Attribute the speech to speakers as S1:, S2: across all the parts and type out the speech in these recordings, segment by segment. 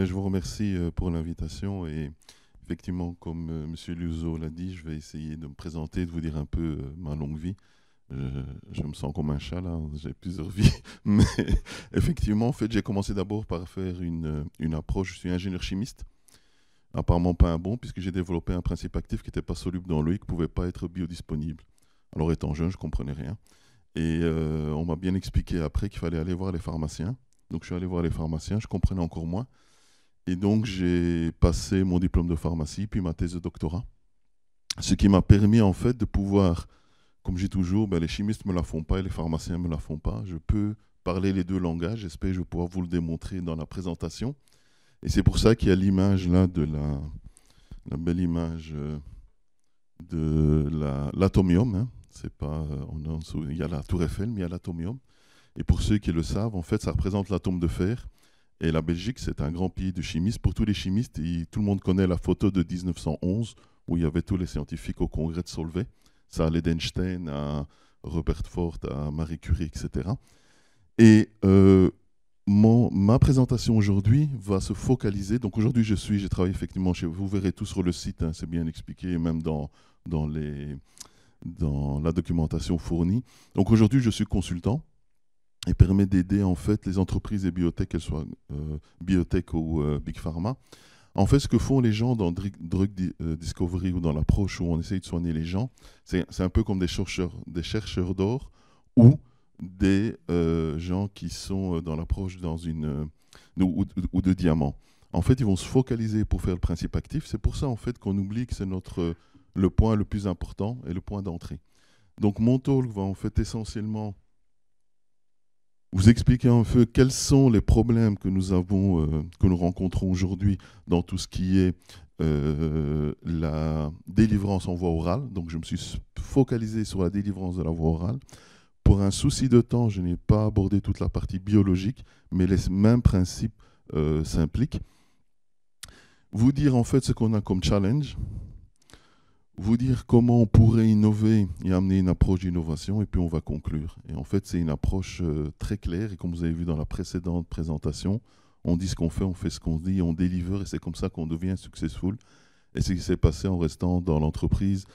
S1: Ben, je vous remercie euh, pour l'invitation et effectivement, comme M. Euh, Monsieur Luzo l'a dit, je vais essayer de me présenter, de vous dire un peu euh, ma longue vie. je me sens comme un chat là, j'ai plusieurs vies. Mais effectivement, en fait, j'ai commencé d'abord par faire une, une, approche. Je suis ingénieur chimiste, apparemment pas un bon, puisque j'ai développé un principe actif qui n'était pas soluble dans l'eau et qui ne pouvait pas être biodisponible. Alors étant jeune, je ne comprenais rien. Et on m'a bien expliqué après qu'il fallait aller voir les pharmaciens. Donc je suis allé voir les pharmaciens, je comprenais encore moins. Et donc, j'ai passé mon diplôme de pharmacie, puis ma thèse de doctorat. Ce qui m'a permis, en fait, de pouvoir, comme j'ai toujours, ben, les chimistes ne me la font pas et les pharmaciens ne me la font pas. Je peux parler les deux langages. J'espère que je vais pouvoir vous le démontrer dans la présentation. Et c'est pour ça qu'il y a l'image là de la, belle image euh, de l'atomium. Hein. C'est pas, euh, on il y a la tour Eiffel, mais il y a l'atomium. Et pour ceux qui le savent, en fait, ça représente l'atome de fer. Et la Belgique, c'est un grand pays de chimistes. Pour tous les chimistes, tout le monde connaît la photo de 1911 où il y avait tous les scientifiques au congrès de Solvay. Ça allait d'Einstein à Robert Ford, à Marie Curie, etc. Et euh, ma présentation aujourd'hui va se focaliser. Donc aujourd'hui, je suis, j'ai travaillé effectivement chez vous. verrez tout sur le site, hein, c'est bien expliqué, même dans, dans, les, dans la documentation fournie. Donc aujourd'hui, je suis consultant et permet d'aider en fait les entreprises et biotech, qu'elles soient euh, biotech ou euh, big pharma. En fait, ce que font les gens dans Drug, euh, Discovery ou dans l'approche où on essaye de soigner les gens, c'est un peu comme des chercheurs des chercheurs d'or ou des gens qui sont dans l'approche dans une ou, de diamants. En fait, ils vont se focaliser pour faire le principe actif. C'est pour ça en fait qu'on oublie que c'est notre le point le plus important et le point d'entrée. Donc talk va en fait essentiellement vous expliquer un peu quels sont les problèmes que nous avons, euh, que nous rencontrons aujourd'hui dans tout ce qui est euh, la délivrance en voie orale. Donc, je me suis focalisé sur la délivrance de la voie orale. Pour un souci de temps, je n'ai pas abordé toute la partie biologique, mais les mêmes principes euh, s'impliquent. Vous dire en fait ce qu'on a comme challenge, vous dire comment on pourrait innover et amener une approche d'innovation, et puis on va conclure. Et en fait, c'est une approche euh, très claire, et comme vous avez vu dans la précédente présentation, on dit ce qu'on fait, on fait ce qu'on dit, on délivre, et c'est comme ça qu'on devient successful. Et c'est ce qui s'est passé en restant dans l'entreprise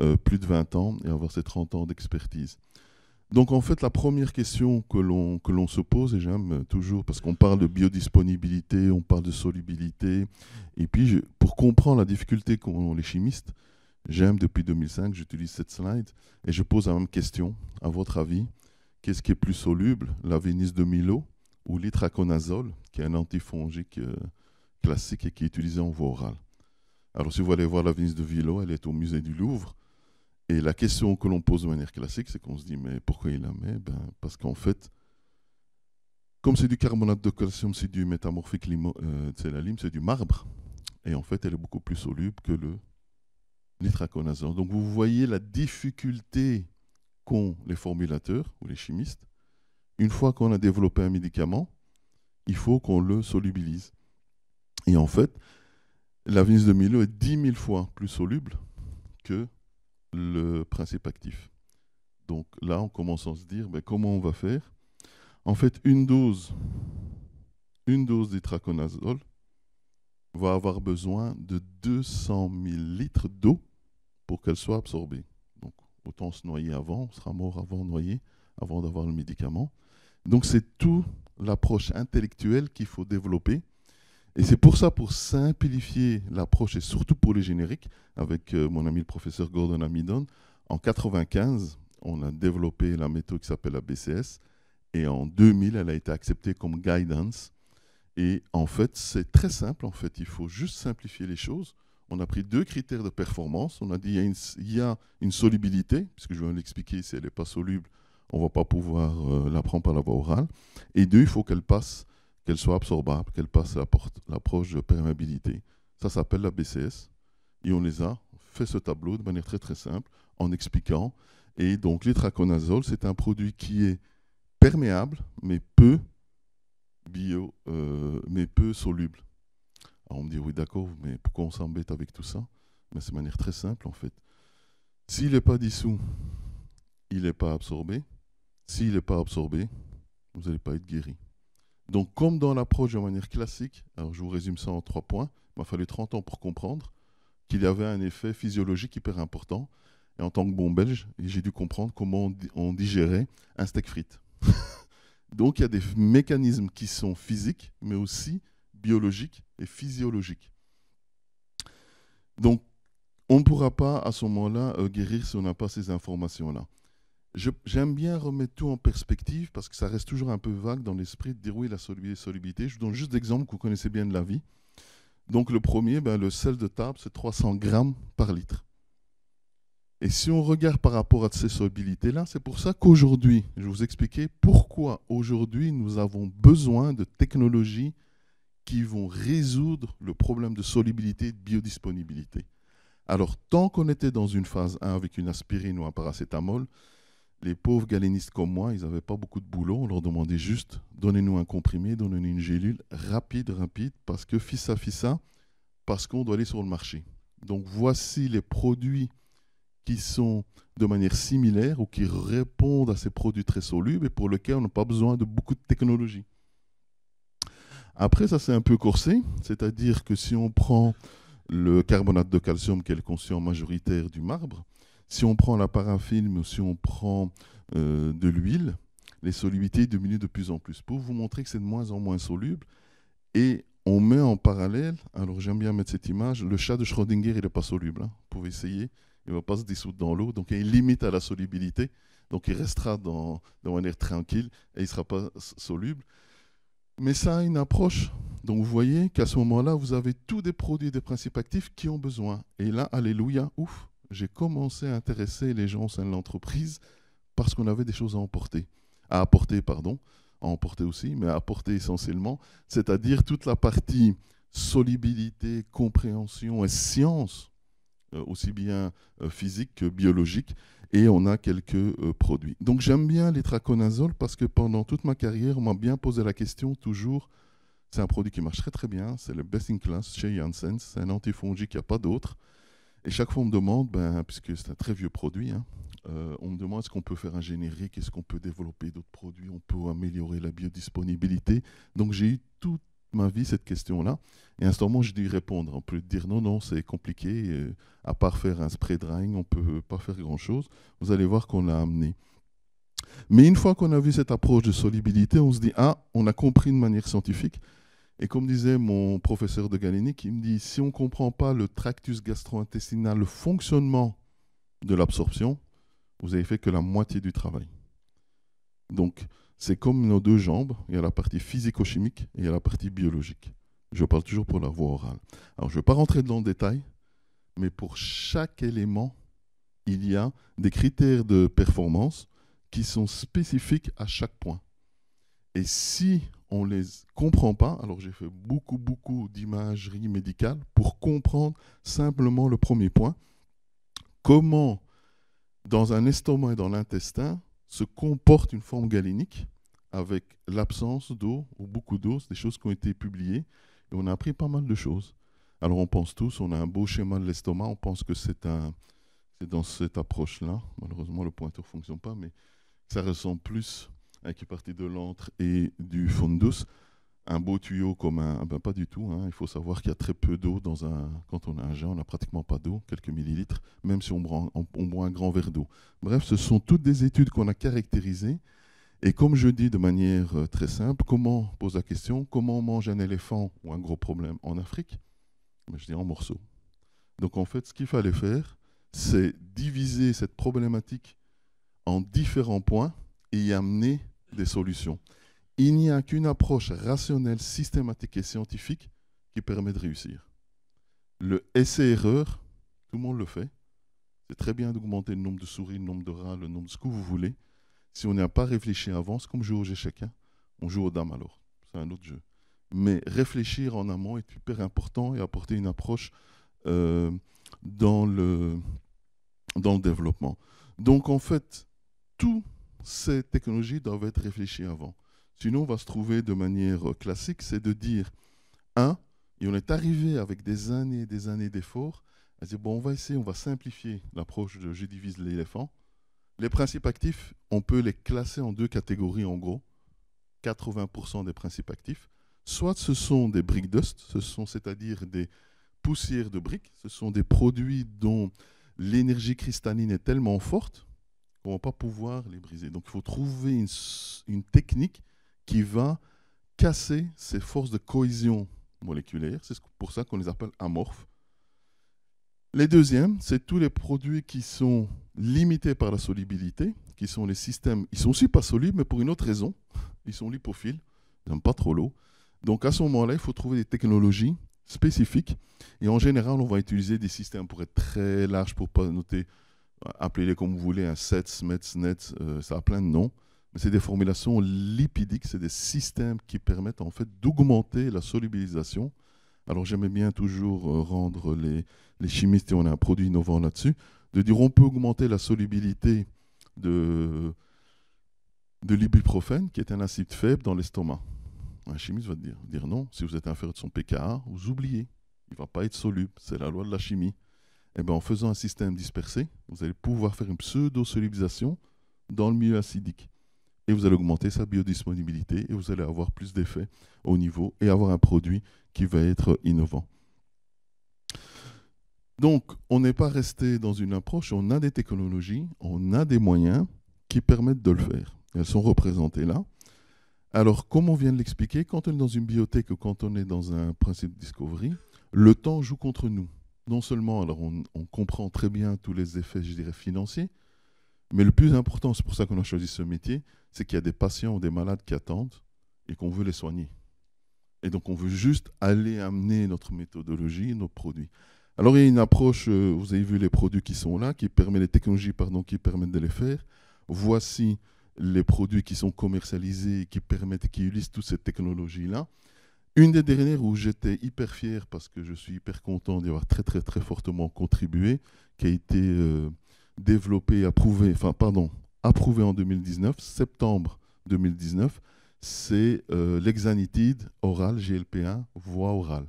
S1: euh, plus de 20 ans et avoir ces 30 ans d'expertise. Donc en fait, la première question que l'on, que l'on se pose, et j'aime toujours, parce qu'on parle de biodisponibilité, on parle de solubilité, et puis pour comprendre la difficulté qu'ont les chimistes, J'aime depuis 2005, j'utilise cette slide et je pose la même question. À votre avis, qu'est-ce qui est plus soluble, la Vénice de Milo ou l'itraconazole, qui est un antifongique euh, classique et qui est utilisé en voie orale Alors, si vous allez voir la Vénice de Milo, elle est au musée du Louvre. Et la question que l'on pose de manière classique, c'est qu'on se dit mais pourquoi il la met ben, Parce qu'en fait, comme c'est du carbonate de calcium, c'est du métamorphique, euh, c'est la lime, c'est du marbre. Et en fait, elle est beaucoup plus soluble que le donc vous voyez la difficulté qu'ont les formulateurs ou les chimistes. Une fois qu'on a développé un médicament, il faut qu'on le solubilise. Et en fait, la de Milo est 10 000 fois plus soluble que le principe actif. Donc là, on commence à se dire mais ben, comment on va faire. En fait, une dose, une dose d'itraconazole va avoir besoin de 200 000 litres d'eau pour qu'elle soit absorbée. Donc autant se noyer avant, on sera mort avant de noyer, avant d'avoir le médicament. Donc c'est tout l'approche intellectuelle qu'il faut développer. Et c'est pour ça, pour simplifier l'approche, et surtout pour les génériques, avec euh, mon ami le professeur Gordon Amidon, en 1995, on a développé la méthode qui s'appelle la BCS, et en 2000, elle a été acceptée comme guidance et en fait, c'est très simple. En fait, il faut juste simplifier les choses. On a pris deux critères de performance. On a dit il y a une, solubilité, puisque je vais l'expliquer, si elle n'est pas soluble, on ne va pas pouvoir l'apprendre euh, la prendre par la voie orale. Et deux, il faut qu'elle passe, qu'elle soit absorbable, qu'elle passe l'approche de perméabilité. Ça s'appelle la BCS. Et on les a fait ce tableau de manière très très simple en expliquant. Et donc, l'itraconazole, c'est un produit qui est perméable, mais peu bio, euh, mais peu soluble. Alors on me dit, oui, d'accord, mais pourquoi on s'embête avec tout ça mais C'est de manière très simple, en fait. S'il n'est pas dissous, il n'est pas absorbé. S'il n'est pas absorbé, vous n'allez pas être guéri. Donc, comme dans l'approche de manière classique, alors je vous résume ça en trois points, il m'a fallu 30 ans pour comprendre qu'il y avait un effet physiologique hyper important. Et en tant que bon belge, j'ai dû comprendre comment on digérait un steak frites. Donc il y a des mécanismes qui sont physiques, mais aussi biologiques et physiologiques. Donc on ne pourra pas à ce moment-là euh, guérir si on n'a pas ces informations-là. J'aime bien remettre tout en perspective parce que ça reste toujours un peu vague dans l'esprit de dire oui, la solubilité. Je vous donne juste d'exemples que vous connaissez bien de la vie. Donc le premier, ben, le sel de table, c'est 300 grammes par litre. Et si on regarde par rapport à ces solubilités là c'est pour ça qu'aujourd'hui, je vous expliquer pourquoi aujourd'hui nous avons besoin de technologies qui vont résoudre le problème de solubilité et de biodisponibilité. Alors, tant qu'on était dans une phase 1 avec une aspirine ou un paracétamol, les pauvres galénistes comme moi, ils n'avaient pas beaucoup de boulot. On leur demandait juste donnez-nous un comprimé, donnez-nous une gélule, rapide, rapide, parce que fissa, fissa, parce qu'on doit aller sur le marché. Donc, voici les produits qui sont de manière similaire ou qui répondent à ces produits très solubles et pour lesquels on n'a pas besoin de beaucoup de technologie. Après, ça c'est un peu corsé, c'est-à-dire que si on prend le carbonate de calcium qui est le conscient majoritaire du marbre, si on prend la paraffine ou si on prend euh, de l'huile, les solubilités diminuent de plus en plus pour vous montrer que c'est de moins en moins soluble et on met en parallèle, alors j'aime bien mettre cette image, le chat de Schrödinger, il n'est pas soluble. Hein. Vous pouvez essayer, il ne va pas se dissoudre dans l'eau, donc il y a une limite à la solubilité, donc il restera dans, un air tranquille et il ne sera pas soluble. Mais ça a une approche. Donc vous voyez qu'à ce moment-là, vous avez tous des produits, des principes actifs qui ont besoin. Et là, alléluia, ouf, j'ai commencé à intéresser les gens au sein de l'entreprise parce qu'on avait des choses à emporter, à apporter, pardon, à emporter aussi, mais à apporter essentiellement, c'est-à-dire toute la partie solubilité, compréhension et science euh, aussi bien euh, physique que biologique, et on a quelques euh, produits. Donc j'aime bien les traconazoles parce que pendant toute ma carrière, on m'a bien posé la question toujours, c'est un produit qui marche très très bien, c'est le best in class chez Janssen, c'est un antifongique, il n'y a pas d'autre. Et chaque fois on me demande, ben, puisque c'est un très vieux produit, hein, on me demande est-ce qu'on peut faire un générique, est-ce qu'on peut développer d'autres produits, on peut améliorer la biodisponibilité. Donc j'ai eu tout ma vie cette question-là. Et à ce moment, je dis répondre. On peut dire non, non, c'est compliqué. Euh, à part faire un spray drying, on ne peut pas faire grand-chose. Vous allez voir qu'on l'a amené. Mais une fois qu'on a vu cette approche de solubilité, on se dit, ah, on a compris de manière scientifique. Et comme disait mon professeur de galénique, il me dit, si on ne comprend pas le tractus gastro-intestinal, le fonctionnement de l'absorption, vous avez fait que la moitié du travail. Donc, c'est comme nos deux jambes, il y a la partie physico-chimique et il y a la partie biologique. Je parle toujours pour la voix orale. Alors, je ne vais pas rentrer dans le détail, mais pour chaque élément, il y a des critères de performance qui sont spécifiques à chaque point. Et si on ne les comprend pas, alors j'ai fait beaucoup, beaucoup d'imagerie médicale pour comprendre simplement le premier point, comment dans un estomac et dans l'intestin, se comporte une forme galénique avec l'absence d'eau ou beaucoup d'eau. des choses qui ont été publiées et on a appris pas mal de choses. Alors on pense tous, on a un beau schéma de l'estomac, on pense que c'est un, c'est dans cette approche-là. Malheureusement, le pointeur ne fonctionne pas, mais ça ressemble plus à une partie de l'antre et du fundus un beau tuyau comme un. Ah ben pas du tout. Hein. Il faut savoir qu'il y a très peu d'eau dans un. Quand on a un jet, on n'a pratiquement pas d'eau, quelques millilitres, même si on boit, un grand verre d'eau. Bref, ce sont toutes des études qu'on a caractérisées. Et comme je dis de manière euh, très simple, comment pose la question Comment on mange un éléphant ou un gros problème en Afrique ben, Je dis en morceaux. Donc en fait, ce qu'il fallait faire, c'est diviser cette problématique en différents points et y amener des solutions. Il n'y a qu'une approche rationnelle, systématique et scientifique qui permet de réussir. Le essai-erreur, e tout le monde le fait. C'est très bien d'augmenter le nombre de souris, le nombre de rats, le nombre de ce que vous voulez. Si on n'a pas réfléchi avant, c'est comme jouer au jeu chacun. On joue aux dames alors. C'est un autre jeu. Mais réfléchir en amont est hyper important et apporter une approche euh, dans, le, dans le développement. Donc en fait, toutes ces technologies doivent être réfléchies avant. Sinon, on va se trouver de manière euh, classique, c'est de dire, un, et on est arrivé avec des années et des années d'efforts à bon, on va essayer, on va simplifier l'approche de je divise l'éléphant. Les principes actifs, on peut les classer en deux catégories en gros. 80% des principes actifs, soit ce sont des briques dust, ce sont c'est-à-dire des poussières de briques, ce sont des produits dont l'énergie cristalline est tellement forte qu'on ne va pas pouvoir les briser. Donc il faut trouver une, une technique qui va casser ces forces de cohésion moléculaire. C'est pour ça qu'on les appelle amorphes. Les deuxièmes, c'est tous les produits qui sont limités par la solubilité, qui sont les systèmes. Ils sont aussi pas solubles, mais pour une autre raison. Ils sont lipophiles, ils n'aiment pas trop l'eau. Donc à ce moment-là, il faut trouver des technologies spécifiques. Et en général, on va utiliser des systèmes pour être très large, pour pas noter, euh, appelez-les comme vous voulez, un hein, SETS, METS, NETS, euh, ça a plein de noms c'est des formulations lipidiques, c'est des systèmes qui permettent en fait d'augmenter la solubilisation. Alors j'aimais bien toujours euh, rendre les, chimistes, et on a un produit innovant là-dessus, de dire on peut augmenter la solubilité de, de l'ibuprofène, qui est un acide faible dans l'estomac. Un chimiste va dire, dire non, si vous êtes inférieur de son pKa, vous oubliez, il ne va pas être soluble, c'est la loi de la chimie. Et eh bien, en faisant un système dispersé, vous allez pouvoir faire une pseudo-solubilisation dans le milieu acidique et vous allez augmenter sa biodisponibilité et vous allez avoir plus d'effets au niveau et avoir un produit qui va être innovant. Donc, on n'est pas resté dans une approche, on a des technologies, on a des moyens qui permettent de le faire. Elles sont représentées là. Alors, comme on vient de l'expliquer, quand on est dans une biotech ou quand on est dans un principe de discovery, le temps joue contre nous. Non seulement, alors on comprend très bien tous les effets, je dirais, financiers, mais le plus important, c'est pour ça qu'on a choisi ce métier, c'est qu'il y a des patients ou des malades qui attendent et qu'on veut les soigner. Et donc on veut juste aller amener notre méthodologie, nos produits. Alors il y a une approche, euh, vous avez vu les produits qui sont là, qui permet les technologies pardon, qui permettent de les faire. Voici les produits qui sont commercialisés, qui permettent, qui utilisent toutes ces technologies-là. Une des dernières où j'étais hyper fier parce que je suis hyper content d'y avoir très très très fortement contribué, qui a été euh, développée, approuvée, enfin pardon, approuvé en 2019, septembre 2019, c'est l'hexanitide euh, l'exanitide oral GLP1, voie orale.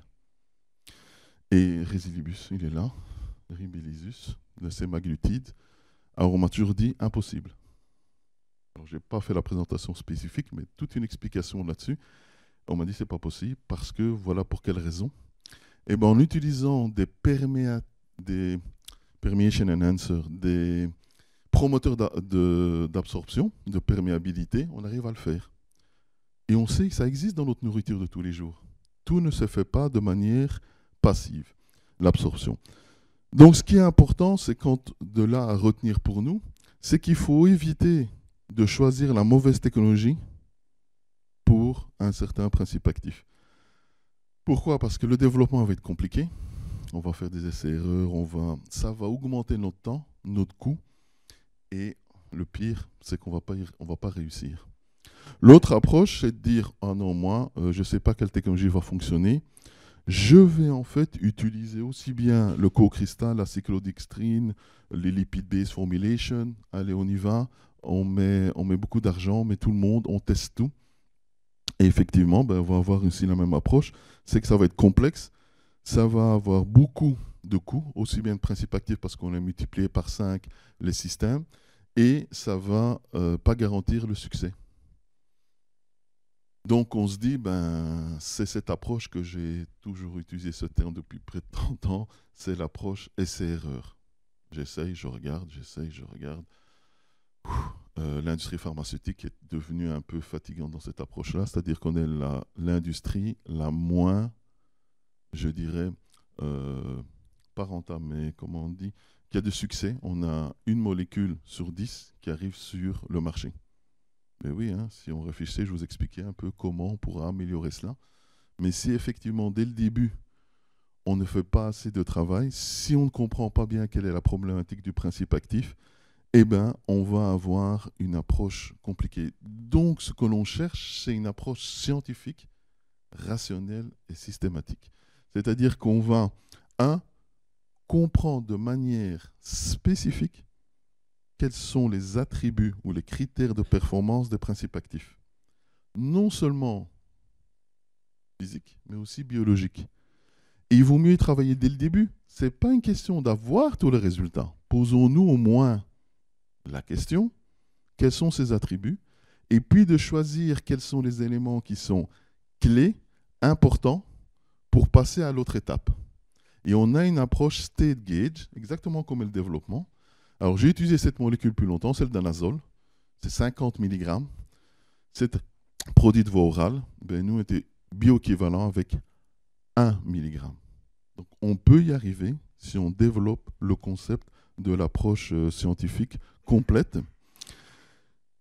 S1: Et Résilibus, il est là, Ribelisus, le sémaglutide, dit impossible. Je n'ai pas fait la présentation spécifique, mais toute une explication là-dessus. On m'a dit c'est pas possible parce que voilà pour quelle raison. Et eh ben, en utilisant des, perméa des permeation enhancers, des promoteur d'absorption, de, perméabilité, on arrive à le faire. Et on sait que ça existe dans notre nourriture de tous les jours. Tout ne se fait pas de manière passive, l'absorption. Donc ce qui est important, c'est quand de là à retenir pour nous, c'est qu'il faut éviter de choisir la mauvaise technologie pour un certain principe actif. Pourquoi Parce que le développement va être compliqué. On va faire des essais-erreurs, on va, ça va augmenter notre temps, notre coût et le pire, c'est qu'on ne va pas réussir. L'autre approche, c'est de dire, ah non, moi, euh, je ne sais pas quelle technologie va fonctionner. Je vais en fait utiliser aussi bien le co-cristal, la cyclodextrine, les lipid-based formulation. Allez, on y va. On met, on met beaucoup d'argent, on met tout le monde, on teste tout. Et effectivement, ben, on va avoir aussi la même approche. C'est que ça va être complexe. Ça va avoir beaucoup de coûts, aussi bien de principe actif, parce qu'on a multiplié par 5 les systèmes et ça va euh, pas garantir le succès. Donc on se dit, ben, c'est cette approche que j'ai toujours utilisé ce terme depuis près de 30 ans, c'est l'approche essai-erreur. E j'essaye, je regarde, j'essaye, je regarde. Euh, l'industrie pharmaceutique est devenue un peu fatigante dans cette approche-là, c'est-à-dire qu'on est l'industrie la, moins, je dirais, euh, pas mais comment on dit, y a succès. On a une molécule sur dix qui arrive sur le marché. Mais ben oui, hein, si on réfléchissait, je vous expliquais un peu comment on pourra améliorer cela. Mais si effectivement, dès le début, on ne fait pas assez de travail, si on ne comprend pas bien quelle est la problématique du principe actif, eh ben, on va avoir une approche compliquée. Donc, ce que l'on cherche, c'est une approche scientifique, rationnelle et systématique. C'est-à-dire qu'on va, un, comprend de manière spécifique quels sont les attributs ou les critères de performance des principes actifs. Non seulement physiques, mais aussi biologiques. il vaut mieux y travailler dès le début. Ce n'est pas une question d'avoir tous les résultats. Posons-nous au moins la question, quels sont ces attributs Et puis de choisir quels sont les éléments qui sont clés, importants, pour passer à l'autre étape. Et on a une approche state gauge, exactement comme le développement. Alors j'ai utilisé cette molécule plus longtemps, celle d'anazole. C'est 50 mg. Cette produit de voie orale, ben, nous, était bioéquivalent avec 1 mg. Donc on peut y arriver si on développe le concept de l'approche euh, scientifique complète.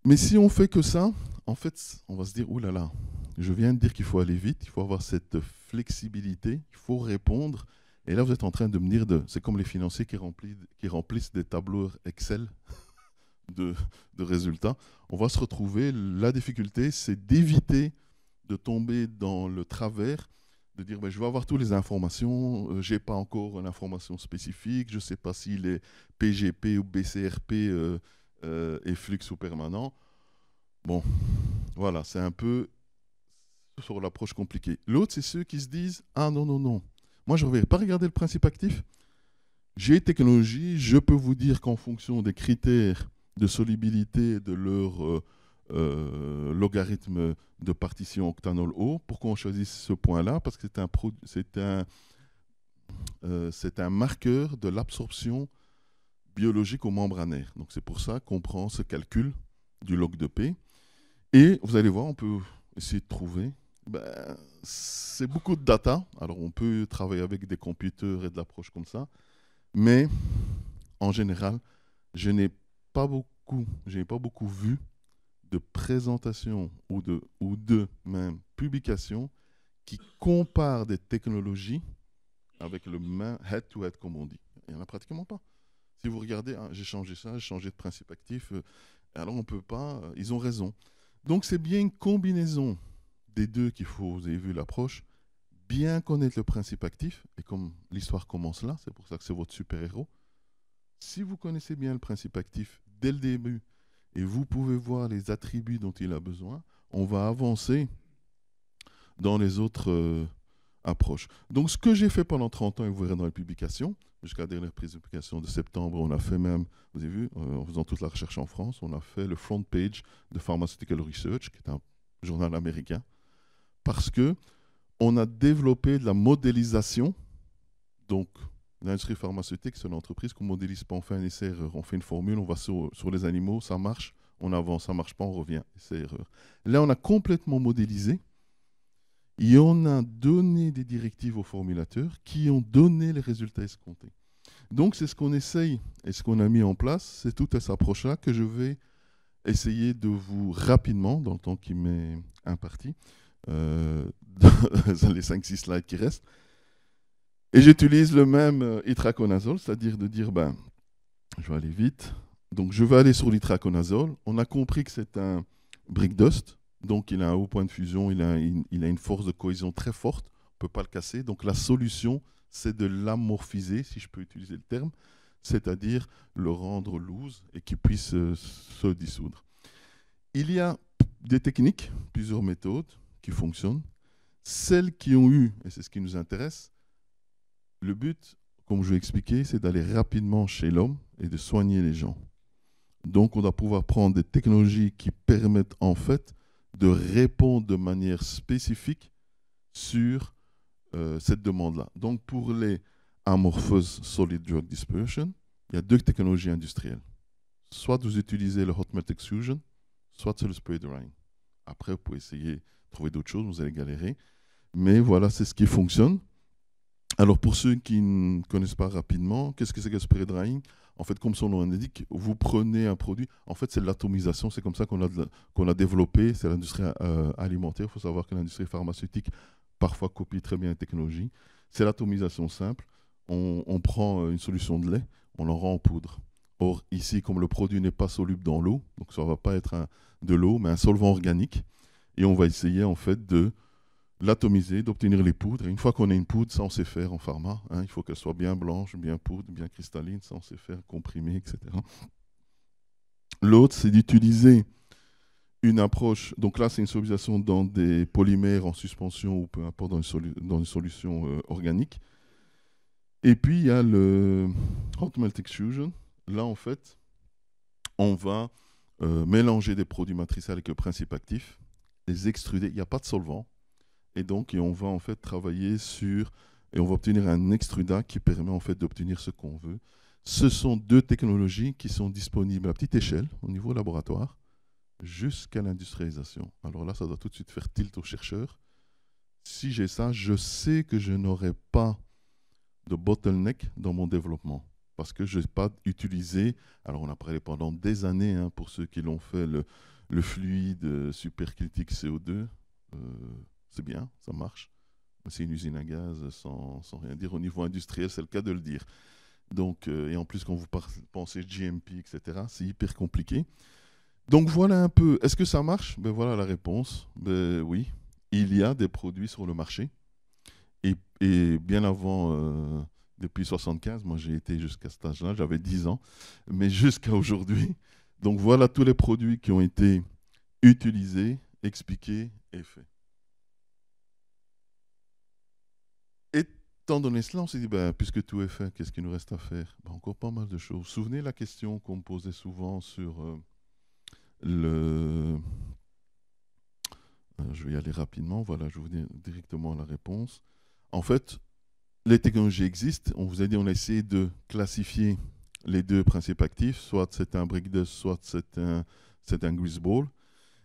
S1: Mais si on fait que ça, en fait, on va se dire, oulala, je viens de dire qu'il faut aller vite, il faut avoir cette flexibilité, il faut répondre et là, vous êtes en train de me dire, de, c'est comme les financiers qui remplissent, qui remplissent des tableaux Excel de, résultats. On va se retrouver, la difficulté, c'est d'éviter de tomber dans le travers, de dire, ben, je vais avoir toutes les informations, euh, J'ai je n'ai pas encore l'information spécifique, je ne sais pas si les PGP ou BCRP euh, est euh, flux ou permanent. Bon, voilà, c'est un peu sur l'approche compliquée. L'autre, c'est ceux qui se disent, ah non, non, non moi, je ne vais pas regarder le principe actif. J'ai technologie, je peux vous dire qu'en fonction des critères de solubilité de leur euh, euh, logarithme de partition octanol o pourquoi on choisit ce point-là Parce que c'est un, un, euh, un marqueur de l'absorption biologique au membranaire. Donc c'est pour ça qu'on prend ce calcul du log de P. Et vous allez voir, on peut essayer de trouver ben, c'est beaucoup de data. Alors, on peut travailler avec des computers et de l'approche comme ça. Mais en général, je n'ai pas beaucoup, je pas beaucoup vu de présentations ou de, ou de même publications qui comparent des technologies avec le main head-to-head, comme on dit. Il n'y en a pratiquement pas. Si vous regardez, hein, j'ai changé ça, j'ai changé de principe actif, euh, alors on ne peut pas, euh, ils ont raison. Donc c'est bien une combinaison des deux qu'il faut, vous avez vu l'approche, bien connaître le principe actif, et comme l'histoire commence là, c'est pour ça que c'est votre super-héros, si vous connaissez bien le principe actif dès le début, et vous pouvez voir les attributs dont il a besoin, on va avancer dans les autres euh, approches. Donc ce que j'ai fait pendant 30 ans, et vous verrez dans les publications, jusqu'à la dernière prise de publication de septembre, on a fait même, vous avez vu, euh, en faisant toute la recherche en France, on a fait le front page de Pharmaceutical Research, qui est un journal américain, parce que on a développé de la modélisation. Donc, l'industrie pharmaceutique, c'est une entreprise qu'on modélise pas, on fait un essai-erreur, on fait une formule, on va sur, les animaux, ça marche, on avance, ça marche pas, on revient, essai-erreur. Là, on a complètement modélisé et on a donné des directives aux formulateurs qui ont donné les résultats escomptés. Donc, c'est ce qu'on essaye et ce qu'on a mis en place, c'est tout cette approche-là que je vais essayer de vous rapidement, dans le temps qui m'est imparti, euh, dans les 5-6 slides qui restent. Et j'utilise le même euh, itraconazole, c'est-à-dire de dire, ben, je vais aller vite. Donc je vais aller sur l'itraconazole. On a compris que c'est un brick dust, donc il a un haut point de fusion, il a une, il a une force de cohésion très forte, on ne peut pas le casser. Donc la solution, c'est de l'amorphiser, si je peux utiliser le terme, c'est-à-dire le rendre loose et qu'il puisse euh, se dissoudre. Il y a des techniques, plusieurs méthodes qui fonctionnent, celles qui ont eu, et c'est ce qui nous intéresse, le but, comme je vais expliqué, c'est d'aller rapidement chez l'homme et de soigner les gens. Donc on va pouvoir prendre des technologies qui permettent en fait de répondre de manière spécifique sur euh, cette demande-là. Donc pour les amorpheuses solid drug dispersion, il y a deux technologies industrielles. Soit vous utilisez le hot melt extrusion, soit c'est le spray drying. Après, vous pouvez essayer trouver d'autres choses, vous allez galérer. Mais voilà, c'est ce qui fonctionne. Alors pour ceux qui ne connaissent pas rapidement, qu'est-ce que c'est que spray drying En fait, comme son nom l'indique, vous prenez un produit. En fait, c'est l'atomisation. C'est comme ça qu'on a, qu'on a développé. C'est l'industrie euh, alimentaire. Il faut savoir que l'industrie pharmaceutique parfois copie très bien les technologie. C'est l'atomisation simple. On, prend euh, une solution de lait, on en rend en poudre. Or ici, comme le produit n'est pas soluble dans l'eau, donc ça ne va pas être de l'eau, mais un solvant organique et on va essayer en fait de l'atomiser, d'obtenir les poudres. une fois qu'on a une poudre, ça on sait faire en pharma. Hein. il faut qu'elle soit bien blanche, bien poudre, bien cristalline, ça on sait faire, comprimer, etc. L'autre, c'est d'utiliser une approche, donc là c'est une solubilisation dans des polymères en suspension ou peu importe dans une, solution euh, organique. Et puis il y a le hot melt extrusion. Là en fait, on va euh, mélanger des produits matriciels avec le principe actif les extruder. Il n'y a pas de solvant. Et donc, on va en fait travailler sur, et on va obtenir un extrudat qui permet en fait d'obtenir ce qu'on veut. Ce sont deux technologies qui sont disponibles à petite échelle, au niveau laboratoire, jusqu'à l'industrialisation. Alors là, ça doit tout de suite faire tilt aux chercheurs. Si j'ai ça, je sais que je n'aurai pas de bottleneck dans mon développement parce que je n'ai pas utilisé, alors on a parlé pendant des années, hein, pour ceux qui l'ont fait, le, le fluide euh, supercritique CO2, euh, c'est bien, ça marche. C'est une usine à gaz sans, rien dire. Au niveau industriel, c'est le cas de le dire. Donc, euh, et en plus, quand vous pensez GMP, etc., c'est hyper compliqué. Donc voilà un peu. Est-ce que ça marche Ben voilà la réponse. Ben, oui, il y a des produits sur le marché. Et, bien avant, depuis 75, moi j'ai été jusqu'à cet âge-là, j'avais 10 ans, mais jusqu'à aujourd'hui, donc voilà tous les produits qui ont été utilisés, expliqués et faits. Étant donné cela, on s'est dit, bah, puisque tout est fait, qu'est-ce qu'il nous reste à faire bah, Encore pas mal de choses. Souvenez la question qu'on me posait souvent sur euh, le... Euh, je vais y aller rapidement, voilà, je vous dis directement la réponse. En fait, les technologies existent. On vous a dit, on a essayé de classifier les deux principes actifs, soit c'est un brick dust, soit c'est un, un greaseball,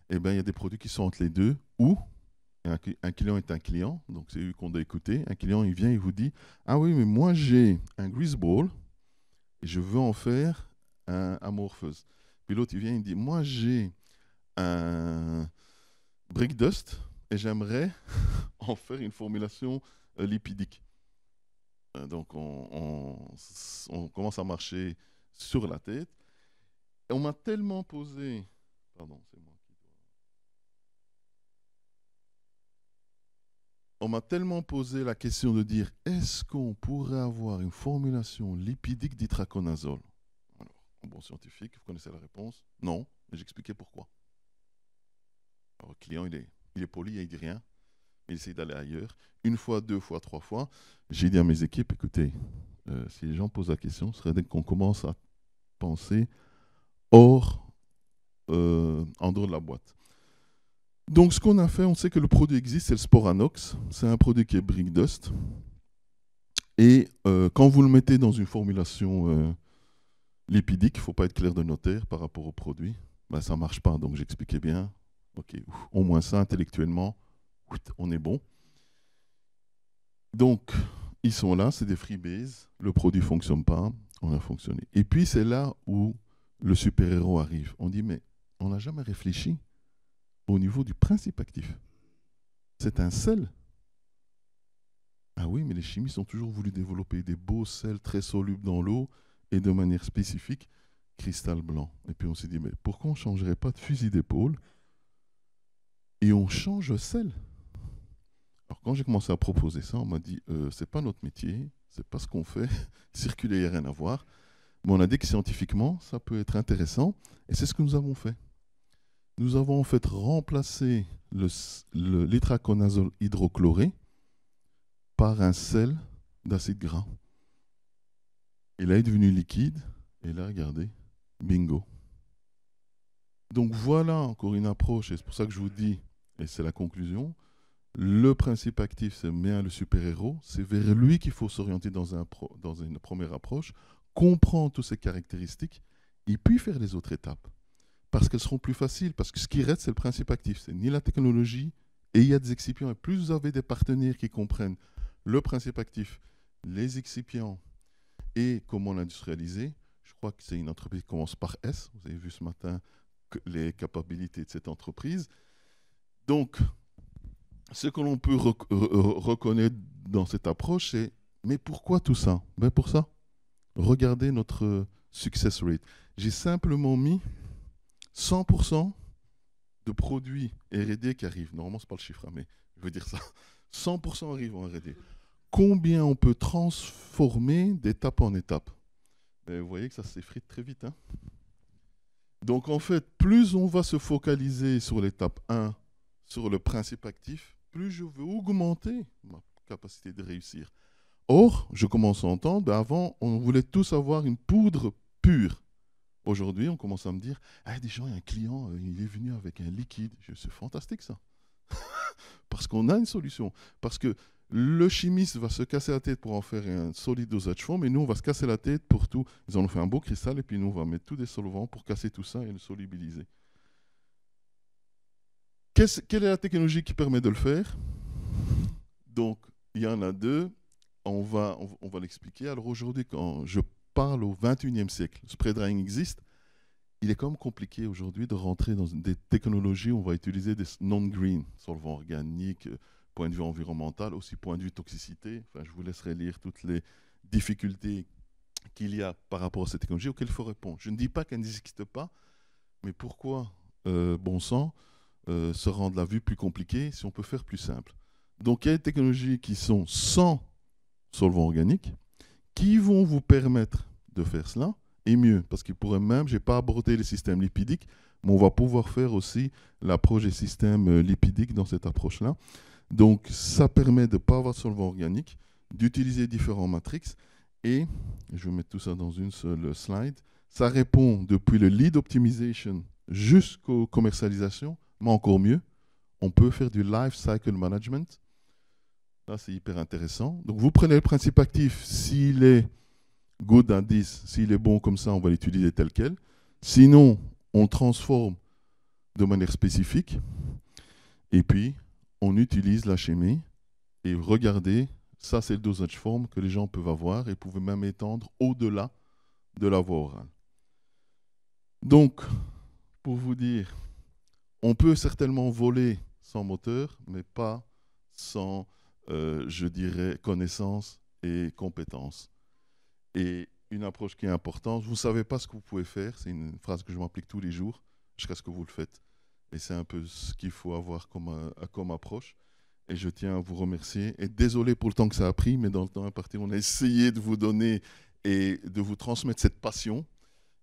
S1: eh bien, il y a des produits qui sont entre les deux, ou un, client est un client, donc c'est lui qu'on doit écouter. Un client, il vient, et vous dit Ah oui, mais moi j'ai un greaseball et je veux en faire un amorpheuse. Puis l'autre, il vient, il dit Moi j'ai un brick dust et j'aimerais en faire une formulation euh, lipidique. Euh, donc, on, commence à marcher sur la tête. on m'a tellement posé. Pardon, c'est moi qui dois. On m'a tellement posé la question de dire est-ce qu'on pourrait avoir une formulation lipidique d'itraconazole Alors, bon scientifique, vous connaissez la réponse Non, mais j'expliquais pourquoi. le client, il est, il est poli et il dit rien essayer d'aller ailleurs. Une fois, deux fois, trois fois, j'ai dit à mes équipes, écoutez, euh, si les gens posent la question, ce serait dès qu'on commence à penser hors, euh, en dehors de la boîte. Donc ce qu'on a fait, on sait que le produit existe, c'est le Sporanox. C'est un produit qui est brick dust. Et euh, quand vous le mettez dans une formulation lipidique, il ne faut pas être clair de notaire par rapport au produit, ben, ça ne marche pas. Donc j'expliquais bien, ok, au moins ça intellectuellement, on est bon. Donc, ils sont là, c'est des freebase, le produit ne fonctionne pas, on a fonctionné. Et puis, c'est là où le super-héros arrive. On dit, mais on n'a jamais réfléchi au niveau du principe actif. C'est un sel. Ah oui, mais les chimistes ont toujours voulu développer des beaux sels très solubles dans l'eau et de manière spécifique, cristal blanc. Et puis on s'est dit, mais pourquoi on ne changerait pas de fusil d'épaule et on change le sel alors quand j'ai commencé à proposer ça, on m'a dit ce euh, c'est pas notre métier, c'est pas ce qu'on fait, circuler il n'y a rien à voir. Mais on a dit que scientifiquement, ça peut être intéressant, et c'est ce que nous avons fait. Nous avons en fait remplacé le, hydrochloré par un sel d'acide gras. Et là, il est devenu liquide, et là, regardez, bingo. Donc voilà encore une approche, et c'est pour ça que je vous dis, et c'est la conclusion, le principe actif, c'est bien le super-héros, c'est vers lui qu'il faut s'orienter dans, une première approche, comprendre toutes ses caractéristiques, et puis faire les autres étapes. Parce qu'elles seront plus faciles, parce que ce qui reste, c'est le principe actif, c'est ni la technologie, et il y a des excipients, et plus vous avez des partenaires qui comprennent le principe actif, les excipients, et comment l'industrialiser, je crois que c'est une entreprise qui commence par S, vous avez vu ce matin les capacités de cette entreprise. Donc, ce que l'on peut reconnaître dans cette approche, c'est mais pourquoi tout ça ben, Pour ça, regardez notre success rate. J'ai simplement mis 100% de produits RD qui arrivent. Normalement, ce n'est pas le chiffre, hein, mais je veux dire ça. 100% arrivent en RD. Combien on peut transformer d'étape en étape ben, Vous voyez que ça s'effrite très vite. Hein. Donc en fait, plus on va se focaliser sur l'étape 1, sur le principe actif, plus je veux augmenter ma capacité de réussir. Or, je commence à entendre, ben avant, on voulait tous avoir une poudre pure. Aujourd'hui, on commence à me dire, ah, des gens, il y a un client, euh, il est venu avec un liquide. C'est fantastique ça. parce qu'on a une solution. Parce que le chimiste va se casser la tête pour en faire un solide dosage fond, mais nous, on va se casser la tête pour tout. Ils en ont fait un beau cristal, et puis nous, on va mettre tous des solvants pour casser tout ça et le solubiliser quelle est la technologie qui permet de le faire Donc, il y en a deux. On va, on, va l'expliquer. Alors aujourd'hui, quand je parle au 21e siècle, spray drying existe. Il est quand même compliqué aujourd'hui de rentrer dans des technologies où on va utiliser des non-green, solvants organiques, euh, point de vue environnemental, aussi point de vue toxicité. Enfin, je vous laisserai lire toutes les difficultés qu'il y a par rapport à cette technologie auxquelles il faut répondre. Je ne dis pas qu'elle n'existe pas, mais pourquoi, euh, bon sang, euh, se rendre la vue plus compliquée, si on peut faire plus simple. Donc il y a des technologies qui sont sans solvant organique, qui vont vous permettre de faire cela, et mieux, parce qu'ils pourraient même, je n'ai pas abordé les systèmes lipidiques, mais on va pouvoir faire aussi l'approche des systèmes euh, lipidiques dans cette approche-là. Donc ça permet de ne pas avoir de solvant organique, d'utiliser différents matrix, et je vais mettre tout ça dans une seule slide, ça répond depuis le lead optimization jusqu'aux commercialisations mais encore mieux, on peut faire du life cycle management. Ça, c'est hyper intéressant. Donc, vous prenez le principe actif. S'il est good indice, s'il est bon comme ça, on va l'utiliser tel quel. Sinon, on transforme de manière spécifique. Et puis, on utilise la chimie. Et regardez, ça, c'est le dosage forme que les gens peuvent avoir et pouvez même étendre au-delà de la voie orale. Donc, pour vous dire on peut certainement voler sans moteur, mais pas sans, euh, je dirais, connaissance et compétence. Et une approche qui est importante, vous ne savez pas ce que vous pouvez faire, c'est une phrase que je m'applique tous les jours, jusqu'à ce que vous le faites. mais c'est un peu ce qu'il faut avoir comme, euh, comme approche. Et je tiens à vous remercier. Et désolé pour le temps que ça a pris, mais dans le temps imparti, on a essayé de vous donner et de vous transmettre cette passion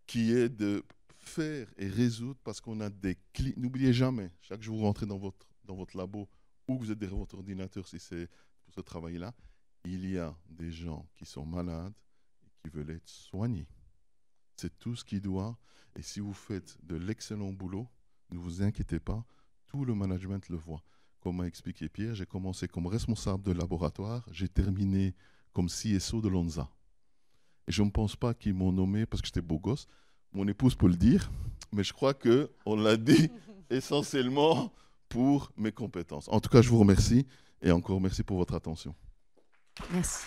S1: qui est de faire et résoudre parce qu'on a des clients. N'oubliez jamais, chaque jour vous rentrez dans votre, dans votre labo ou vous êtes derrière votre ordinateur si c'est pour ce travail-là, il y a des gens qui sont malades et qui veulent être soignés. C'est tout ce qui doit. Et si vous faites de l'excellent boulot, ne vous inquiétez pas, tout le management le voit. Comme a expliqué Pierre, j'ai commencé comme responsable de laboratoire, j'ai terminé comme CSO de lonza Et je ne pense pas qu'ils m'ont nommé parce que j'étais beau gosse, mon épouse peut le dire, mais je crois que on l'a dit essentiellement pour mes compétences. En tout cas, je vous remercie et encore merci pour votre attention. Merci.